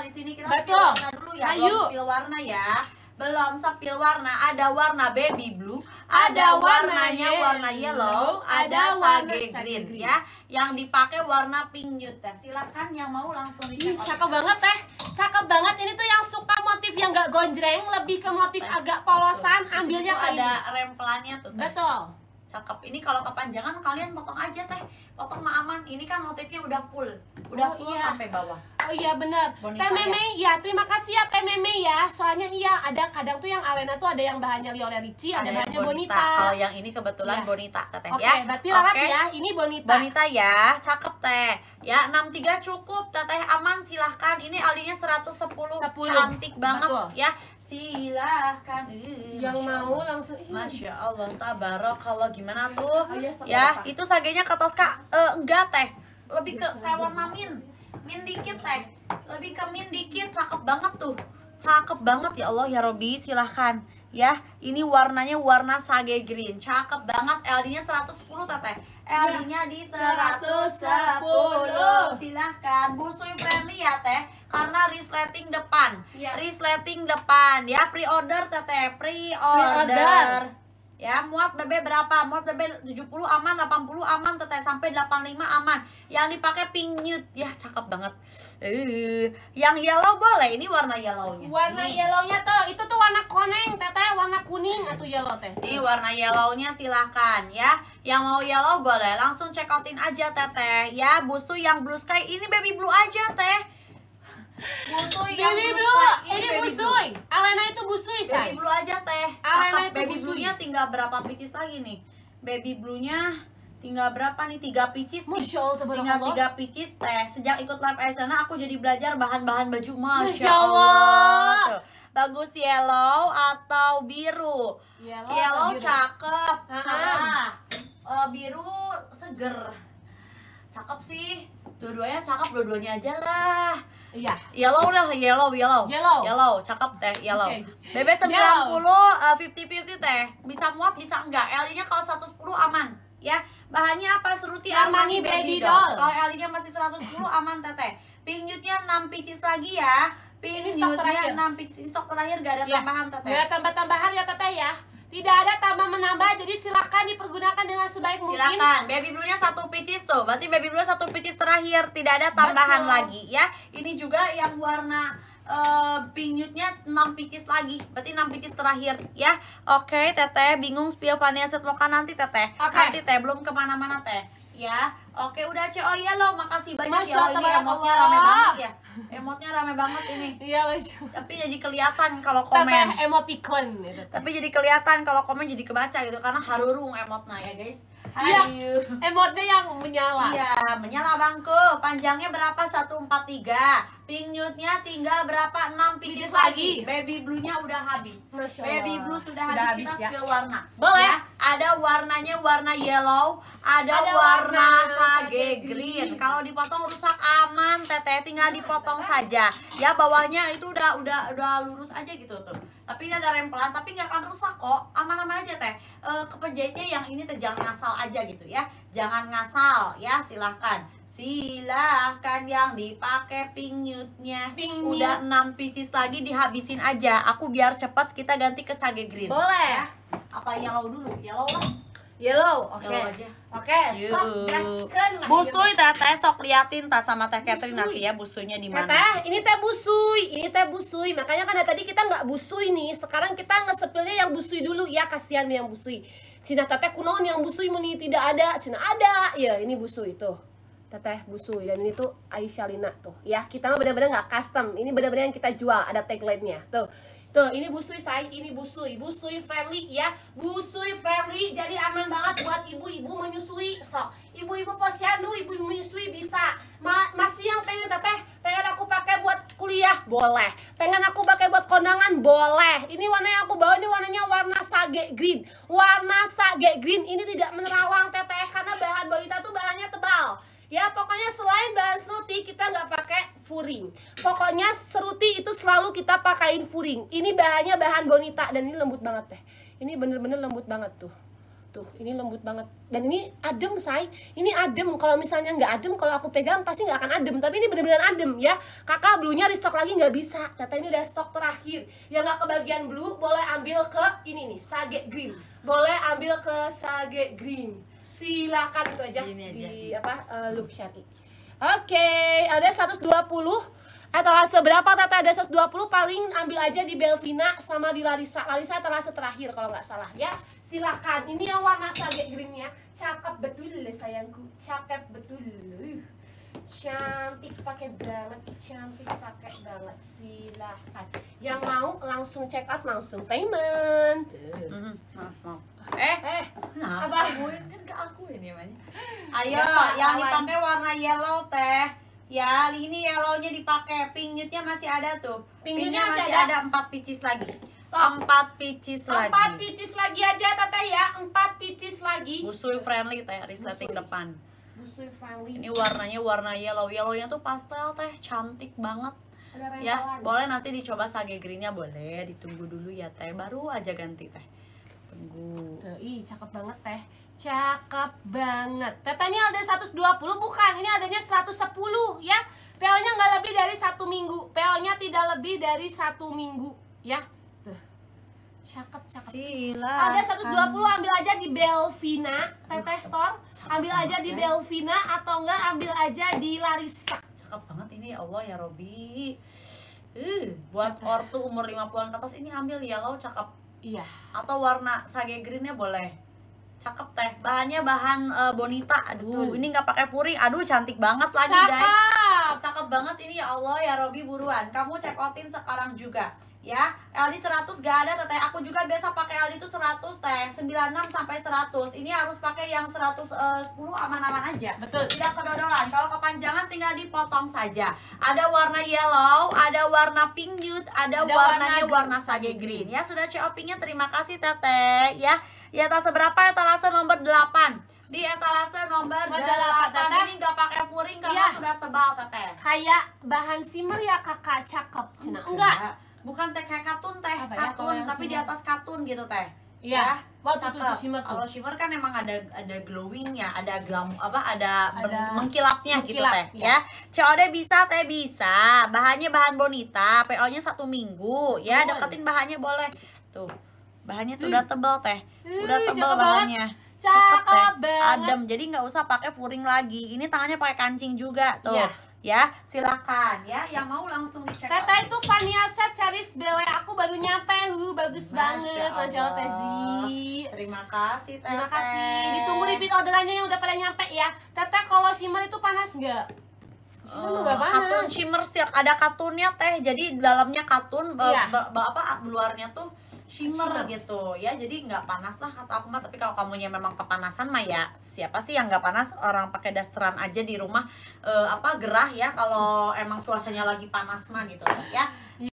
Nah, di sini kita Betul. warna dulu ya, Ayu. belum spill warna ya. Belum sepil warna, ada warna baby blue, ada, ada warnanya warna yellow, ada, ada green, green ya. Yang dipakai warna pink nude teh. Ya. Silakan yang mau langsung dicek. Ih, cakep banget teh. Cakep banget ini tuh yang suka motif yang gak gonjreng, lebih ke motif Betul. agak polosan, ambilnya ada rempelannya tuh. Teh. Betul cakep ini kalau kepanjangan kalian potong aja teh potong aman ini kan motifnya udah full udah oh, full iya. sampai bawah oh iya benar teh ya. ya terima kasih ya teh ya soalnya iya ada kadang tuh yang alena tuh ada yang bahannya Liola Ricci ada, ada bahannya bonita, bonita. kalau yang ini kebetulan ya. bonita teteh okay, ya oke berarti okay. ya ini bonita bonita ya cakep teh ya 63 cukup teteh aman silahkan ini alinya 110 10. cantik banget Betul. ya silahkan Ih, yang Masya mau Allah. langsung ini. Masya Allah tabarok kalau gimana tuh oh, ya, ya itu sagenya ke Tosca uh, enggak teh lebih ke kayak warna min min dikit teh lebih ke min dikit cakep banget tuh cakep banget ya Allah ya Robi silahkan ya ini warnanya warna sage green cakep banget LD nya 110 teteh LD-nya eh, di 110. Silahkan. Busui friendly ya, Teh. Karena resleting depan. Ya. Resleting depan. Ya, pre-order, Teteh. Pre-order. Pre ya muat bebek berapa muat bebek 70 aman 80 aman teteh sampai 85 aman yang dipakai pink nude ya cakep banget uh, yang yellow boleh ini warna yellownya warna yellownya kuning atau yellow teh? Ini warna yellownya silahkan ya. Yang mau yellow boleh langsung check outin aja teteh ya. Busu yang blue sky ini baby blue aja teh. Busu yang baby blue, sky ini, ini baby busui. Blue. Alena itu busui say. Baby blue aja teh. Alena Akap itu baby nya tinggal berapa pitis lagi nih? Baby nya tinggal berapa nih tiga picis tinggal tiga picis teh sejak ikut live Aisana aku jadi belajar bahan-bahan baju Masya, Masya Allah, Allah bagus yellow atau biru yellow, yellow biru. cakep uh, biru seger cakep sih dua-duanya cakep dua-duanya aja lah iya yellow lah yellow yellow yellow yellow cakep teh yellow okay. sembilan 90 eh, fifty fifty teh bisa muat bisa enggak ld nya kalau 110 aman ya bahannya apa seruti Armani, Armani baby doll, doll. kalau ld nya masih 110 aman teteh Pingjutnya enam picis lagi ya pink, nude ya. 6 pink. Stok terakhir gak ada ya. tambahan, Teteh. Gak ada tambah-tambahan ya, Teteh ya. Tidak ada tambah menambah, jadi silahkan dipergunakan dengan sebaik mungkin. Silahkan, baby blue-nya satu pieces tuh. Berarti baby blue satu pieces terakhir, tidak ada tambahan Betul. lagi ya. Ini juga yang warna uh, eh, pinyutnya 6 pieces lagi berarti 6 pieces terakhir ya oke okay, teteh bingung spion vanilla set mau nanti teteh okay. nanti teh belum kemana-mana teh ya. Oke, udah Oh iya lo. Makasih banyak Masya, ya. Oh, Ini emotnya rame banget ya. Emotnya rame banget ini. Iya, Tapi jadi kelihatan kalau komen. emotikon emoticon gitu. Tapi jadi kelihatan kalau komen jadi kebaca gitu karena harurung emotnya ya, guys. Iya, emotnya yang menyala. Iya, menyala bangku. Panjangnya berapa? 143. Pink nude-nya tinggal berapa? enam pieces lagi. lagi. Baby blue-nya udah habis. Baby blue sudah, sudah habis, habis kita ya. warna. Boleh. Ya ada warnanya warna yellow, ada, ada warna, warna sage green. Kalau dipotong rusak aman, teteh tinggal dipotong saja. Ya bawahnya itu udah udah udah lurus aja gitu tuh. Tapi ini ada rempelan, tapi nggak akan rusak kok. Aman-aman aja teh. E, eh, kepenjahitnya yang ini teh jangan ngasal aja gitu ya. Jangan ngasal ya, silahkan silahkan yang dipakai pingyutnya Ping udah 6 picis lagi dihabisin aja aku biar cepat kita ganti ke sage green boleh ya? apa yellow dulu yellow lah Yellow, oke. Oke, sok Busui teh teh sok liatin tas sama teh Catherine nanti ya busunya di mana. Teh, ini teh busui, ini teh busui. Makanya kan tadi kita nggak busui nih, sekarang kita ngesepilnya yang busui dulu ya kasihan yang busui. Cina teteh kunoan yang busui muni tidak ada, Cina ada. Ya, ini busui itu Teteh busui dan ini tuh Aisyah Lina tuh. Ya, kita mah benar-benar nggak custom. Ini benar-benar yang kita jual, ada tagline-nya. Tuh. Tuh, ini busui say, ini busui, busui friendly ya, busui friendly. Jadi aman banget buat ibu-ibu menyusui. Sok, ibu-ibu posyandu, ibu-ibu menyusui bisa. Ma masih yang pengen teteh, pengen aku pakai buat kuliah boleh. Pengen aku pakai buat kondangan boleh. Ini warna yang aku bawa ini warnanya warna sage green. Warna sage green ini tidak menerawang teteh karena bahan balita tuh bahannya tebal. Ya pokoknya selain bahan seruti kita nggak pakai furing. Pokoknya seruti itu selalu kita pakaiin furing. Ini bahannya bahan bonita dan ini lembut banget teh. Ini bener-bener lembut banget tuh. Tuh, ini lembut banget. Dan ini adem, say. Ini adem. Kalau misalnya nggak adem, kalau aku pegang pasti nggak akan adem. Tapi ini bener-bener adem ya. Kakak blunya restock lagi nggak bisa. Kata ini udah stok terakhir. Yang nggak kebagian blue, boleh ambil ke ini nih, sage green. Boleh ambil ke sage green. Silahkan itu aja, aja. di apa uh, eh, look syari. Oke, okay, ada 120 etalase seberapa Tata ada 120 paling ambil aja di Belvina sama di Larissa. Larissa etalase terakhir kalau nggak salah ya. Silahkan. Ini yang warna sage greennya. Cakep betul deh sayangku. Cakep betul. Cantik pakai banget, cantik pakai banget. Silahkan. Yang mau langsung check out langsung payment. Mm -hmm. Maaf, maaf. Eh, eh, kenapa? Apa? kan aku ini Ayo, yang dipakai warna yellow teh ya ini yellownya dipakai pinknya masih ada tuh pinknya masih, masih ada empat picis lagi empat pieces picis lagi empat pieces lagi aja teteh ya empat picis lagi busui friendly teh resleting depan busui friendly ini warnanya warna yellow yellownya tuh pastel teh cantik banget ya boleh nanti dicoba sage greennya boleh ditunggu dulu ya teh baru aja ganti teh minggu tuh ih cakep banget teh cakep banget tetanya ada 120 bukan ini adanya 110 ya PO nya nggak lebih dari satu minggu PO nya tidak lebih dari satu minggu ya cakep cakep ada 120 ambil aja di Belvina teteh store ambil aja di Belvina atau enggak ambil aja di Larissa cakep banget ini ya Allah ya Robi Uh, buat ortu umur 50-an ke atas ini ambil ya lo cakep Iya. Atau warna sage greennya boleh. Cakep teh. Bahannya bahan uh, bonita. Aduh, Betul. ini nggak pakai puri. Aduh, cantik banget lagi Cakep. guys. Cakep banget ini ya Allah ya Robi buruan. Kamu cekotin sekarang juga ya LD 100 gak ada teteh aku juga biasa pakai LD itu 100 teh 96 sampai 100 ini harus pakai yang 110 eh, aman-aman aja betul tidak kedodolan kalau kepanjangan tinggal dipotong saja ada warna yellow ada warna pink nude ada, ada warnanya warna, warna sage green ya sudah shoppingnya terima kasih teteh ya ya atas seberapa etalase nomor 8 di etalase nomor 8, 8 ini nggak pakai furing karena ya. sudah tebal teteh kayak bahan simmer ya kakak cakep cina enggak bukan teh kayak katun teh Apa ya, katun ya, tapi di atas katun gitu teh Iya. Ya, Wah, tuh, shimmer tuh. Kalau shimmer kan emang ada ada glowingnya, ada glam apa ada, ada mengkilapnya gitu mengkilap, gitu teh, iya. ya. ya. COD bisa, teh bisa. Bahannya bahan bonita, PO-nya satu minggu, ya. Oh. Dapetin bahannya boleh. Tuh. Bahannya tuh udah tebel teh. Udah tebal bahannya. Banget. Cakep, cakep teh. Adem. Jadi nggak usah pakai furing lagi. Ini tangannya pakai kancing juga tuh. Ya. Ya, silakan ya. Yang mau langsung dicek. Teteh itu Vania C nyampe, Pehu ya? uh, bagus Masya banget Masya Allah Tezi Terima kasih Terima kasih Ditunggu repeat orderannya yang udah pada nyampe ya Teteh kalau shimmer itu panas nggak? Shimmer uh, panas Katun shimmer sih ada katunnya Teh Jadi dalamnya katun eh, iya. apa ah, luarnya tuh shimmer, shimmer gitu ya jadi nggak panas lah kata aku mah tapi kalau kamunya memang kepanasan mah ya siapa sih yang nggak panas orang pakai dasteran aja di rumah uh, apa gerah ya kalau emang cuacanya lagi panas mah gitu ya